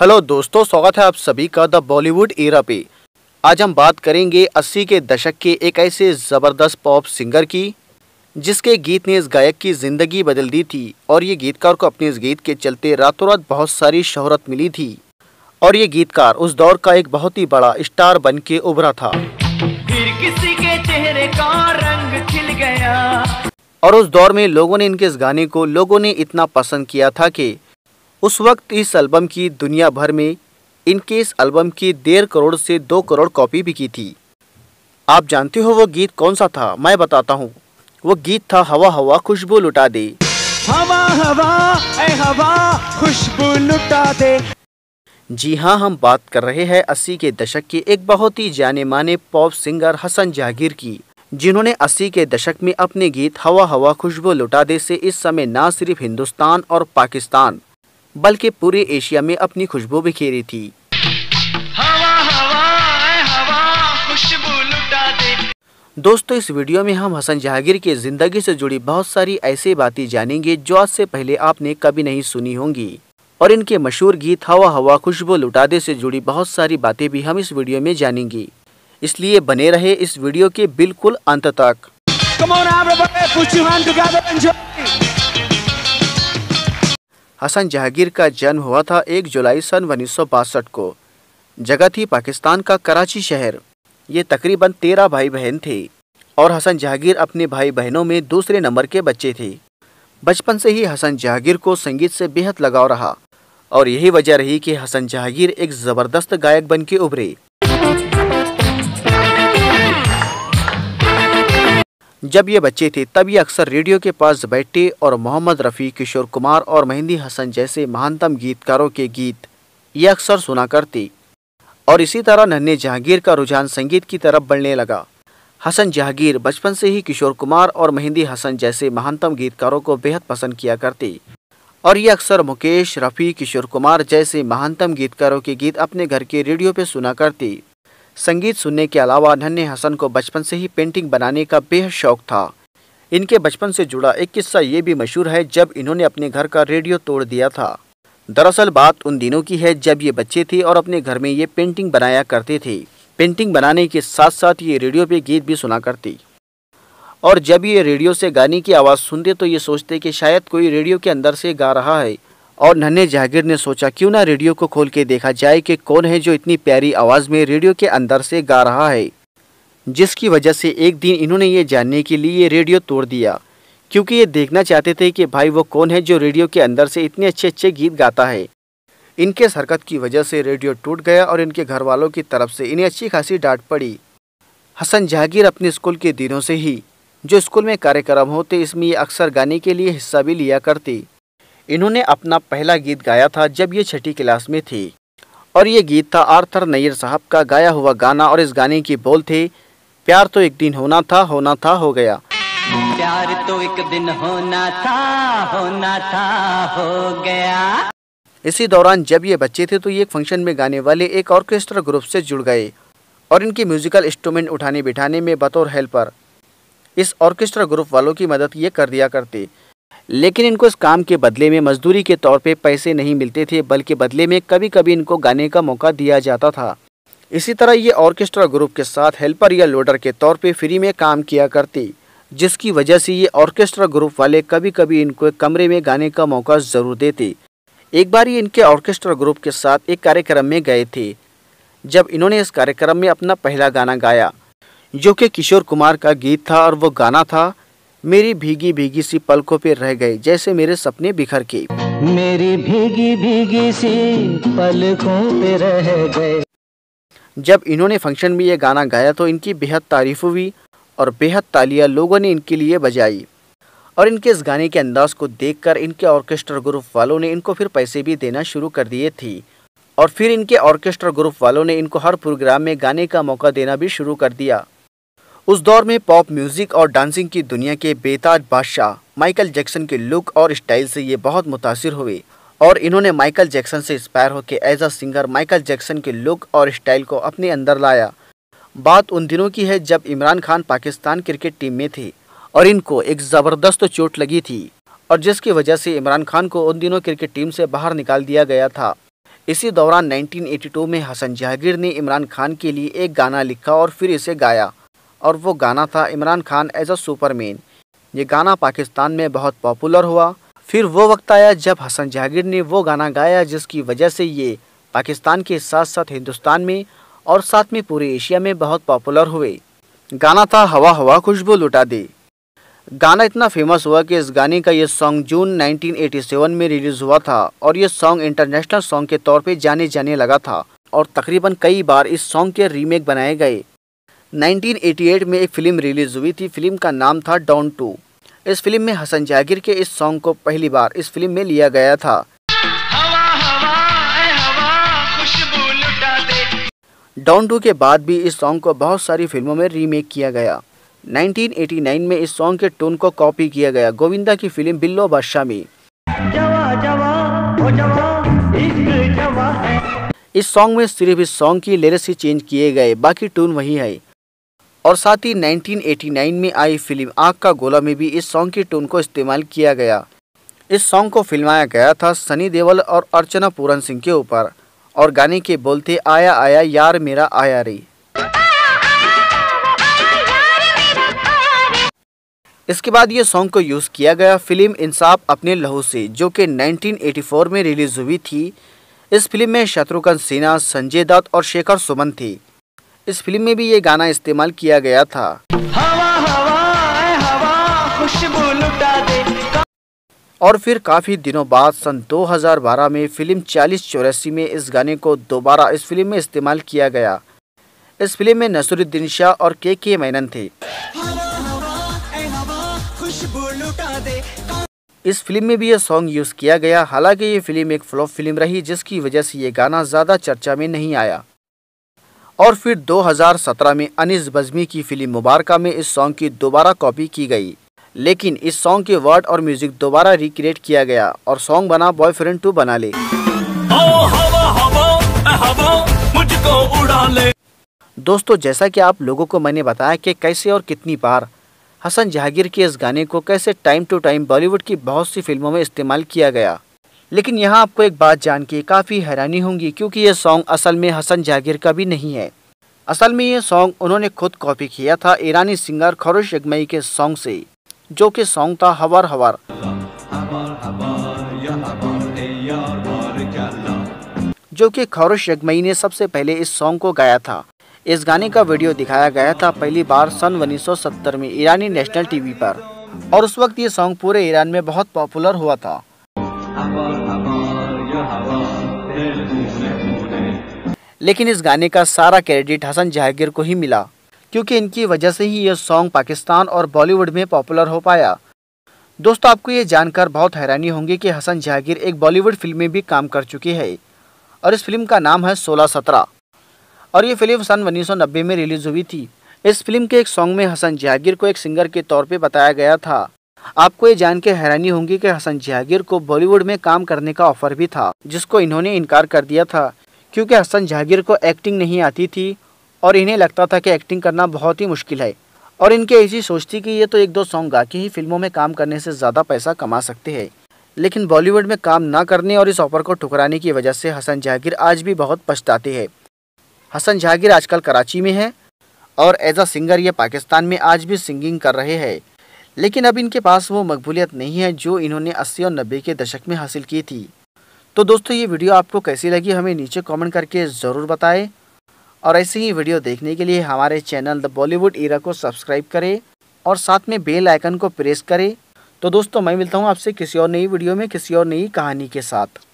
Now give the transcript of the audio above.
hello दोस्तों स्वागत है आप सभी का द बॉलीवुड एरा पे आज हम बात करेंगे 80 के दशक के एक ऐसे ज़बरदस्त पॉप सिंगर की जिसके गीत ने इस गायक की ज़िंदगी बदल दी थी और ये गीतकार को अपने इस गीत के चलते रातों रात बहुत सारी शोहरत मिली थी और ये गीतकार उस दौर का एक बहुत ही बड़ा स्टार बन के उभरा था फिर किसी के चेहरे का रंग खिल गया और उस दौर में लोगों ने इनके इस गाने को लोगों ने इतना पसंद किया था कि उस वक्त इस एल्बम की दुनिया भर में इनके इस एल्बम की डेढ़ करोड़ से दो करोड़ कॉपी बिकी थी आप जानते हो वो गीत कौन सा था मैं बताता हूँ वो गीत था हवा हवा खुशबू लुटा दे हवा हवा ए हवा खुशबू लुटा दे जी हाँ हम बात कर रहे हैं अस्सी के दशक के एक बहुत ही जाने माने पॉप सिंगर हसन जागीर की जिन्होंने अस्सी के दशक में अपने गीत हवा हवा खुशबू लुटा दे से इस समय न सिर्फ हिंदुस्तान और पाकिस्तान बल्कि पूरे एशिया में अपनी खुशबू बिखेरी थी हवा, हवा, हवा, दोस्तों इस वीडियो में हम हसन जहांगीर की ज़िंदगी से जुड़ी बहुत सारी ऐसी बातें जानेंगे जो आज से पहले आपने कभी नहीं सुनी होंगी और इनके मशहूर गीत हवा हवा खुशबू लुटा दे से जुड़ी बहुत सारी बातें भी हम इस वीडियो में जानेंगे इसलिए बने रहे इस वीडियो के बिल्कुल अंत तक हसन जहांगीर का जन्म हुआ था 1 जुलाई सन उन्नीस को जगत ही पाकिस्तान का कराची शहर ये तकरीबन तेरह भाई बहन थे और हसन जहांगीर अपने भाई बहनों में दूसरे नंबर के बच्चे थे बचपन से ही हसन जहांगीर को संगीत से बेहद लगाव रहा और यही वजह रही कि हसन जहांगीर एक ज़बरदस्त गायक बन के उभरे जब ये बच्चे थे तब ये अक्सर रेडियो के पास बैठे और मोहम्मद रफ़ी किशोर कुमार और मेहंदी हसन जैसे महानतम गीतकारों के गीत ये अक्सर सुना करते और इसी तरह नन्हे जहांगीर का रुझान संगीत की तरफ बढ़ने लगा हसन जहांगीर बचपन से ही किशोर कुमार और मेहंदी हसन जैसे महानतम गीतकारों को बेहद पसंद किया करते और ये अक्सर मुकेश रफ़ी किशोर कुमार जैसे महानतम गीतकारों के गीत अपने घर के रेडियो पर सुना करती संगीत सुनने के अलावा नन्हे हसन को बचपन से ही पेंटिंग बनाने का बेहद शौक था इनके बचपन से जुड़ा एक किस्सा ये भी मशहूर है जब इन्होंने अपने घर का रेडियो तोड़ दिया था दरअसल बात उन दिनों की है जब ये बच्चे थे और अपने घर में ये पेंटिंग बनाया करते थे पेंटिंग बनाने के साथ साथ ये रेडियो पे गीत भी सुना करती और जब ये रेडियो से गाने की आवाज़ सुनते तो ये सोचते कि शायद कोई रेडियो के अंदर से गा रहा है और नन्हे जागीर ने सोचा क्यों ना रेडियो को खोल के देखा जाए कि कौन है जो इतनी प्यारी आवाज़ में रेडियो के अंदर से गा रहा है जिसकी वजह से एक दिन इन्होंने ये जानने के लिए रेडियो तोड़ दिया क्योंकि ये देखना चाहते थे कि भाई वो कौन है जो रेडियो के अंदर से इतने अच्छे अच्छे गीत गाता है इनके हरकत की वजह से रेडियो टूट गया और इनके घर वालों की तरफ से इन्हें अच्छी खासी डांट पड़ी हसन जागीर अपने स्कूल के दिनों से ही जो स्कूल में कार्यक्रम होते इसमें ये अक्सर गाने के लिए हिस्सा भी लिया करती इन्होंने अपना पहला गीत गाया था जब ये छठी क्लास में थी और ये गीत था आर्थर नैयर साहब का गाया हुआ गाना और इस गाने की बोल थी प्यार तो एक दिन होना था होना था हो गया प्यार तो एक दिन होना था होना था हो गया इसी दौरान जब ये बच्चे थे तो ये एक फंक्शन में गाने वाले एक ऑर्केस्ट्रा ग्रुप से जुड़ गए और इनकी म्यूजिकल इंस्ट्रूमेंट उठाने बिठाने में बतौर हेल्पर इस ऑर्केस्ट्रा ग्रुप वालों की मदद ये कर दिया करते लेकिन इनको इस काम के बदले में मजदूरी के तौर पे पैसे नहीं मिलते थे बल्कि बदले में कभी कभी इनको गाने का मौका दिया जाता था इसी तरह ये ऑर्केस्ट्रा ग्रुप के साथ हेल्पर या लोडर के तौर पे फ्री में काम किया करती जिसकी वजह से ये ऑर्केस्ट्रा ग्रुप वाले कभी कभी इनको कमरे में गाने का मौका ज़रूर देते एक बार ये इनके ऑर्केस्ट्रा ग्रुप के साथ एक कार्यक्रम में गए थे जब इन्होंने इस कार्यक्रम में अपना पहला गाना गाया जो कि किशोर कुमार का गीत था और वो गाना था मेरी भीगी भीगी सी पलकों पे रह गए जैसे मेरे सपने बिखर के मेरी भीगी भीगी सी पलकों पे रह गए जब इन्होंने फंक्शन में ये गाना गाया तो इनकी बेहद तारीफ हुई और बेहद तालियां लोगों ने इनके लिए बजाई और इनके इस गाने के अंदाज को देखकर इनके ऑर्केस्ट्रा ग्रुप वालों ने इनको फिर पैसे भी देना शुरू कर दिए थी और फिर इनके ऑर्केस्ट्रा ग्रुप वालों ने इनको हर प्रोग्राम में गाने का मौका देना भी शुरू कर दिया उस दौर में पॉप म्यूजिक और डांसिंग की दुनिया के बेताज बादशाह माइकल जैक्सन के लुक और स्टाइल से ये बहुत मुतासर हुए और इन्होंने माइकल जैक्सन से इंस्पायर होकर as a singer Michael Jackson के लुक और स्टाइल को अपने अंदर लाया बात उन दिनों की है जब इमरान खान पाकिस्तान क्रिकेट टीम में थे और इनको एक ज़बरदस्त चोट लगी थी और जिसकी वजह से इमरान खान को उन दिनों क्रिकेट टीम से बाहर निकाल दिया गया था इसी दौरान 1982 में हसन जहांगीर ने इमरान खान के लिए एक गाना लिखा और फिर इसे गाया और वो गाना था Imran Khan as a superman ये गाना पाकिस्तान में बहुत पॉपुलर हुआ फिर वो वक्त आया जब हसन जहागीर ने वो गाना गाया जिसकी वजह से ये पाकिस्तान के साथ साथ हिंदुस्तान में और साथ में पूरे एशिया में बहुत पॉपुलर हुए गाना था हवा हवा खुशबू लुटा दे गाना इतना फेमस हुआ कि इस गाने का ये सॉन्ग जून 1987 में रिलीज़ हुआ था और ये सॉन्ग इंटरनेशनल सॉन्ग के तौर पे जाने जाने लगा था और तकरीबन कई बार इस सॉन्ग के रीमेक बनाए गए 1988 में एक फ़िल्म रिलीज़ हुई थी फिल्म का नाम था डॉन टू इस फिल्म में हसन जागीर के इस सॉन्ग को पहली बार इस फिल्म में लिया गया था डाउन डॉन टू के बाद भी इस सॉन्ग को बहुत सारी फिल्मों में रीमेक किया गया 1989 में इस सॉन्ग के टोन को कॉपी किया गया गोविंदा की फिल्म बिल्लो बादशाह में इस सॉन्ग में सिर्फ इस सॉन्ग की लिरिक्स ही चेंज किए गए बाकी टून वही है और साथ ही 1989 में आई फिल्म आग का गोला में भी इस सॉन्ग की टोन को इस्तेमाल किया गया इस सॉन्ग को फिल्माया गया था सनी देवल और अर्चना पूरन सिंह के ऊपर और गाने के बोलते आया आया यार मेरा आया रे इसके बाद ये सॉन्ग को यूज़ किया गया फिल्म इंसाफ अपने लहू से जो कि 1984 में रिलीज़ हुई थी इस फिल्म में शत्रुघ्न सिन्हा संजय दत्त और शेखर सुमन थी इस फिल्म में भी ये गाना इस्तेमाल किया गया था हवा हवा हवा और फिर काफ़ी दिनों बाद सन 2012 में फिल्म चालीस चौरासी में इस गाने को दोबारा इस फिल्म में इस्तेमाल किया गया इस फिल्म में नसरुद्दीन शाह और के के मैनन थे इस फिल्म में भी यह सॉन्ग यूज़ किया गया हालांकि ये फिल्म एक फ्लॉप फिल्म रही जिसकी वजह से ये गाना ज़्यादा चर्चा में नहीं आया और फिर 2017 में अनिस बज़मी की फिल्म मुबारका में इस सॉन्ग की दोबारा कॉपी की गई लेकिन इस सॉन्ग के वर्ड और म्यूजिक दोबारा रिक्रिएट किया गया और सॉन्ग बना बॉयफ्रेंड टू बना ले, दोस्तों जैसा कि आप लोगों को मैंने बताया कि कैसे और कितनी बार हसन जहांगीर के इस गाने को कैसे टाइम टू टाइम बॉलीवुड की बहुत सी फिल्मों में इस्तेमाल किया गया लेकिन यहाँ आपको एक बात जान के काफ़ी हैरानी होंगी क्योंकि ये सॉन्ग असल में हसन जागीर का भी नहीं है असल में ये सॉन्ग उन्होंने खुद कॉपी किया था ईरानी सिंगर खरोश यगमई के सॉन्ग से जो कि सॉन्ग था हवर हवर जो कि खरोश यगमई ने सबसे पहले इस सॉन्ग को गाया था इस गाने का वीडियो दिखाया गया था पहली बार सन 1970 में ईरानी नेशनल टीवी पर और उस वक्त ये सॉन्ग पूरे ईरान में बहुत पॉपुलर हुआ था लेकिन इस गाने का सारा क्रेडिट हसन जहागीर को ही मिला क्योंकि इनकी वजह से ही यह सॉन्ग पाकिस्तान और बॉलीवुड में पॉपुलर हो पाया दोस्तों आपको ये जानकर बहुत हैरानी होंगी कि हसन जहागीर एक बॉलीवुड फिल्म में भी काम कर चुकी है और इस फिल्म का नाम है सोलह सत्रह और ये फिल्म सन उन्नीस में रिलीज़ हुई थी इस फिल्म के एक सॉन्ग में हसन जहागीर को एक सिंगर के तौर पर बताया गया था आपको ये जान के हैरानी होगी कि हसन जहागीर को बॉलीवुड में काम करने का ऑफर भी था जिसको इन्होंने इनकार कर दिया था क्योंकि हसन जहागीर को एक्टिंग नहीं आती थी और इन्हें लगता था कि एक्टिंग करना बहुत ही मुश्किल है और इनके ऐसी सोच थी कि ये तो एक दो सॉन्ग गा के ही फिल्मों में काम करने से ज़्यादा पैसा कमा सकते हैं लेकिन बॉलीवुड में काम ना करने और इस ऑफर को ठुकराने की वजह से हसन जहागीर आज भी बहुत पछताते हैं हसन जहागीर आजकल कराची में है और एज अ सिंगर ये पाकिस्तान में आज भी सिंगिंग कर रहे हैं लेकिन अब इनके पास वो मकबूलियत नहीं है जो इन्होंने अस्सी और नब्बे के दशक में हासिल की थी तो दोस्तों ये वीडियो आपको कैसी लगी हमें नीचे कमेंट करके ज़रूर बताएं और ऐसे ही वीडियो देखने के लिए हमारे चैनल द बॉलीवुड ईरा को सब्सक्राइब करें और साथ में बेल आइकन को प्रेस करें तो दोस्तों मैं मिलता हूँ आपसे किसी और नई वीडियो में किसी और नई कहानी के साथ